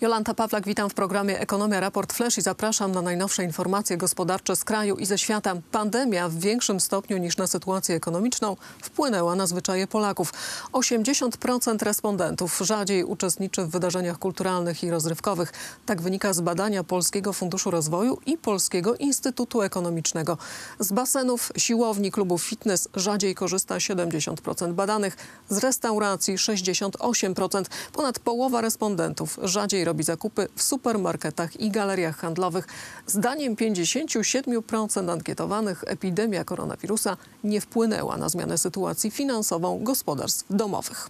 Jolanta Pawlak, witam w programie Ekonomia Raport Flash i zapraszam na najnowsze informacje gospodarcze z kraju i ze świata. Pandemia w większym stopniu niż na sytuację ekonomiczną wpłynęła na zwyczaje Polaków. 80% respondentów rzadziej uczestniczy w wydarzeniach kulturalnych i rozrywkowych. Tak wynika z badania Polskiego Funduszu Rozwoju i Polskiego Instytutu Ekonomicznego. Z basenów, siłowni, klubów fitness rzadziej korzysta 70% badanych, z restauracji 68%. Ponad połowa respondentów rzadziej robi zakupy w supermarketach i galeriach handlowych. Zdaniem 57% ankietowanych epidemia koronawirusa nie wpłynęła na zmianę sytuacji finansową gospodarstw domowych.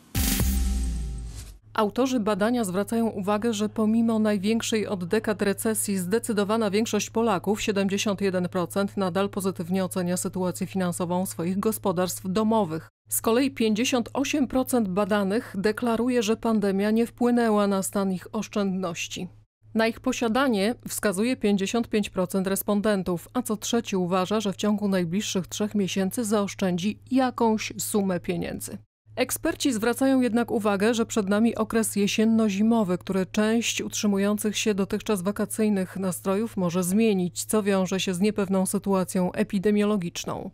Autorzy badania zwracają uwagę, że pomimo największej od dekad recesji zdecydowana większość Polaków, 71%, nadal pozytywnie ocenia sytuację finansową swoich gospodarstw domowych. Z kolei 58% badanych deklaruje, że pandemia nie wpłynęła na stan ich oszczędności. Na ich posiadanie wskazuje 55% respondentów, a co trzeci uważa, że w ciągu najbliższych trzech miesięcy zaoszczędzi jakąś sumę pieniędzy. Eksperci zwracają jednak uwagę, że przed nami okres jesienno-zimowy, który część utrzymujących się dotychczas wakacyjnych nastrojów może zmienić, co wiąże się z niepewną sytuacją epidemiologiczną.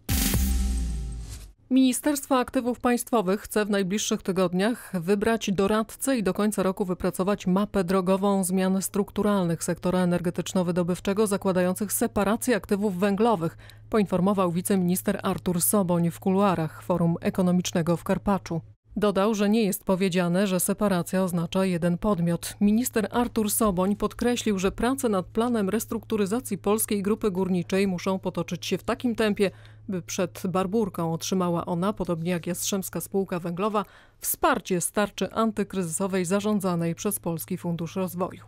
Ministerstwo Aktywów Państwowych chce w najbliższych tygodniach wybrać doradcę i do końca roku wypracować mapę drogową zmian strukturalnych sektora energetyczno-wydobywczego zakładających separację aktywów węglowych, poinformował wiceminister Artur Soboń w kuluarach Forum Ekonomicznego w Karpaczu. Dodał, że nie jest powiedziane, że separacja oznacza jeden podmiot. Minister Artur Soboń podkreślił, że prace nad planem restrukturyzacji polskiej grupy górniczej muszą potoczyć się w takim tempie, by przed barburką otrzymała ona, podobnie jak Jastrzębska Spółka Węglowa, wsparcie starczy antykryzysowej zarządzanej przez Polski Fundusz Rozwoju.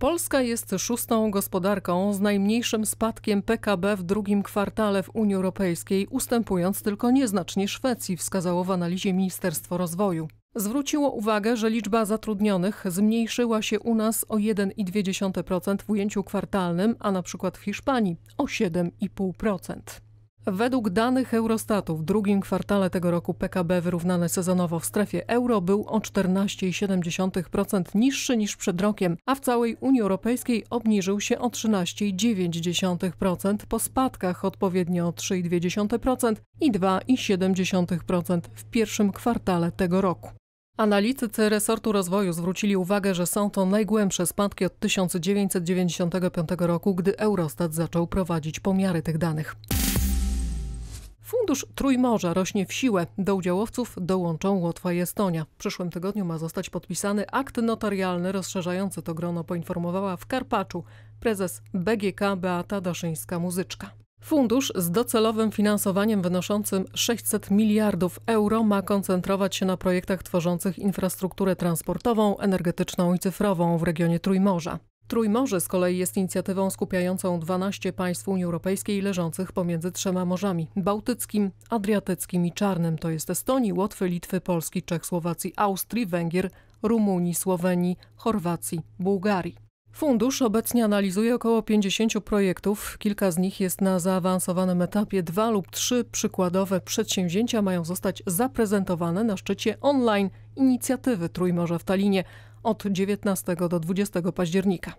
Polska jest szóstą gospodarką z najmniejszym spadkiem PKB w drugim kwartale w Unii Europejskiej, ustępując tylko nieznacznie Szwecji, wskazało w analizie Ministerstwo Rozwoju. Zwróciło uwagę, że liczba zatrudnionych zmniejszyła się u nas o 1,2% w ujęciu kwartalnym, a na przykład w Hiszpanii o 7,5%. Według danych Eurostatu w drugim kwartale tego roku PKB wyrównane sezonowo w strefie euro był o 14,7% niższy niż przed rokiem, a w całej Unii Europejskiej obniżył się o 13,9% po spadkach odpowiednio o 3,2% i 2,7% w pierwszym kwartale tego roku. Analitycy resortu rozwoju zwrócili uwagę, że są to najgłębsze spadki od 1995 roku, gdy Eurostat zaczął prowadzić pomiary tych danych. Fundusz Trójmorza rośnie w siłę. Do udziałowców dołączą Łotwa i Estonia. W przyszłym tygodniu ma zostać podpisany akt notarialny rozszerzający to grono, poinformowała w Karpaczu prezes BGK Beata Daszyńska-Muzyczka. Fundusz z docelowym finansowaniem wynoszącym 600 miliardów euro ma koncentrować się na projektach tworzących infrastrukturę transportową, energetyczną i cyfrową w regionie Trójmorza. Trójmorze z kolei jest inicjatywą skupiającą 12 państw Unii Europejskiej leżących pomiędzy trzema morzami Bałtyckim, Adriatyckim i Czarnym. To jest Estonii, Łotwy, Litwy, Polski, Czech, Słowacji, Austrii, Węgier, Rumunii, Słowenii, Chorwacji, Bułgarii. Fundusz obecnie analizuje około 50 projektów. Kilka z nich jest na zaawansowanym etapie. Dwa lub trzy przykładowe przedsięwzięcia mają zostać zaprezentowane na szczycie online inicjatywy Trójmorza w Talinie od 19 do 20 października.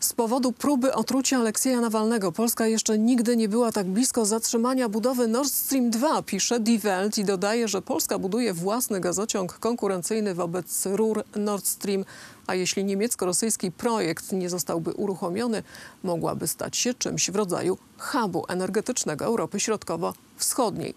Z powodu próby otrucia Aleksieja Nawalnego Polska jeszcze nigdy nie była tak blisko zatrzymania budowy Nord Stream 2, pisze Die Welt i dodaje, że Polska buduje własny gazociąg konkurencyjny wobec rur Nord Stream, a jeśli niemiecko-rosyjski projekt nie zostałby uruchomiony, mogłaby stać się czymś w rodzaju hubu energetycznego Europy Środkowo-Wschodniej.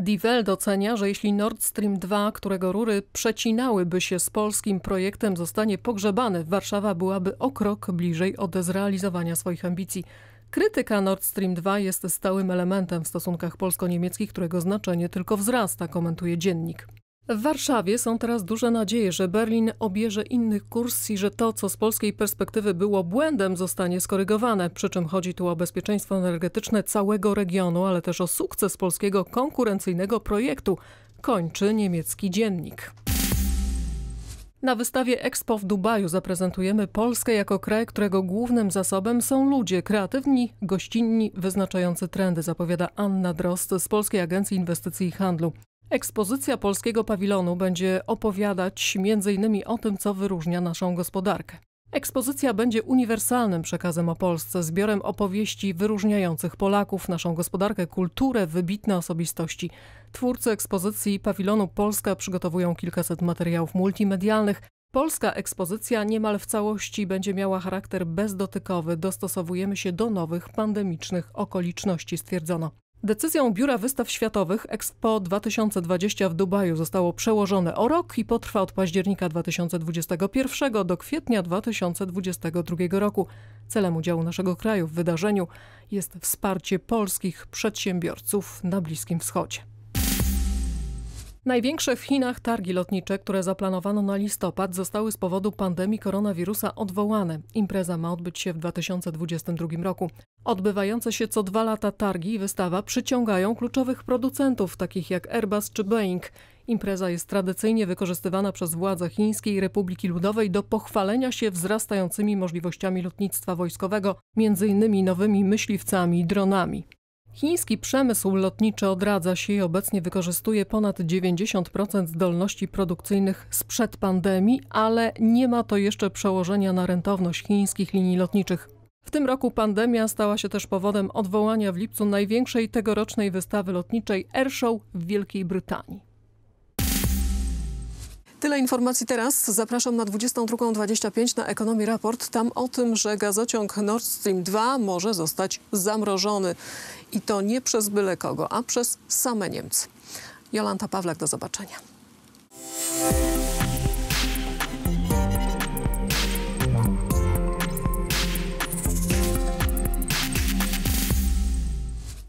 Die Welt ocenia, że jeśli Nord Stream 2, którego rury przecinałyby się z polskim projektem, zostanie pogrzebany, Warszawa byłaby o krok bliżej od zrealizowania swoich ambicji. Krytyka Nord Stream 2 jest stałym elementem w stosunkach polsko-niemieckich, którego znaczenie tylko wzrasta, komentuje dziennik. W Warszawie są teraz duże nadzieje, że Berlin obierze innych kurs i że to, co z polskiej perspektywy było błędem, zostanie skorygowane. Przy czym chodzi tu o bezpieczeństwo energetyczne całego regionu, ale też o sukces polskiego konkurencyjnego projektu, kończy niemiecki dziennik. Na wystawie Expo w Dubaju zaprezentujemy Polskę jako kraj, którego głównym zasobem są ludzie kreatywni, gościnni, wyznaczający trendy, zapowiada Anna Drost z Polskiej Agencji Inwestycji i Handlu. Ekspozycja polskiego pawilonu będzie opowiadać m.in. o tym, co wyróżnia naszą gospodarkę. Ekspozycja będzie uniwersalnym przekazem o Polsce, zbiorem opowieści wyróżniających Polaków, naszą gospodarkę, kulturę, wybitne osobistości. Twórcy ekspozycji Pawilonu Polska przygotowują kilkaset materiałów multimedialnych. Polska ekspozycja niemal w całości będzie miała charakter bezdotykowy. Dostosowujemy się do nowych pandemicznych okoliczności, stwierdzono. Decyzją Biura Wystaw Światowych Expo 2020 w Dubaju zostało przełożone o rok i potrwa od października 2021 do kwietnia 2022 roku. Celem udziału naszego kraju w wydarzeniu jest wsparcie polskich przedsiębiorców na Bliskim Wschodzie. Największe w Chinach targi lotnicze, które zaplanowano na listopad, zostały z powodu pandemii koronawirusa odwołane. Impreza ma odbyć się w 2022 roku. Odbywające się co dwa lata targi i wystawa przyciągają kluczowych producentów, takich jak Airbus czy Boeing. Impreza jest tradycyjnie wykorzystywana przez władze Chińskiej Republiki Ludowej do pochwalenia się wzrastającymi możliwościami lotnictwa wojskowego, m.in. nowymi myśliwcami i dronami. Chiński przemysł lotniczy odradza się i obecnie wykorzystuje ponad 90% zdolności produkcyjnych sprzed pandemii, ale nie ma to jeszcze przełożenia na rentowność chińskich linii lotniczych. W tym roku pandemia stała się też powodem odwołania w lipcu największej tegorocznej wystawy lotniczej Airshow w Wielkiej Brytanii. Tyle informacji teraz. Zapraszam na 22.25 na Ekonomii Raport. Tam o tym, że gazociąg Nord Stream 2 może zostać zamrożony. I to nie przez byle kogo, a przez same Niemcy. Jolanta Pawlak, do zobaczenia.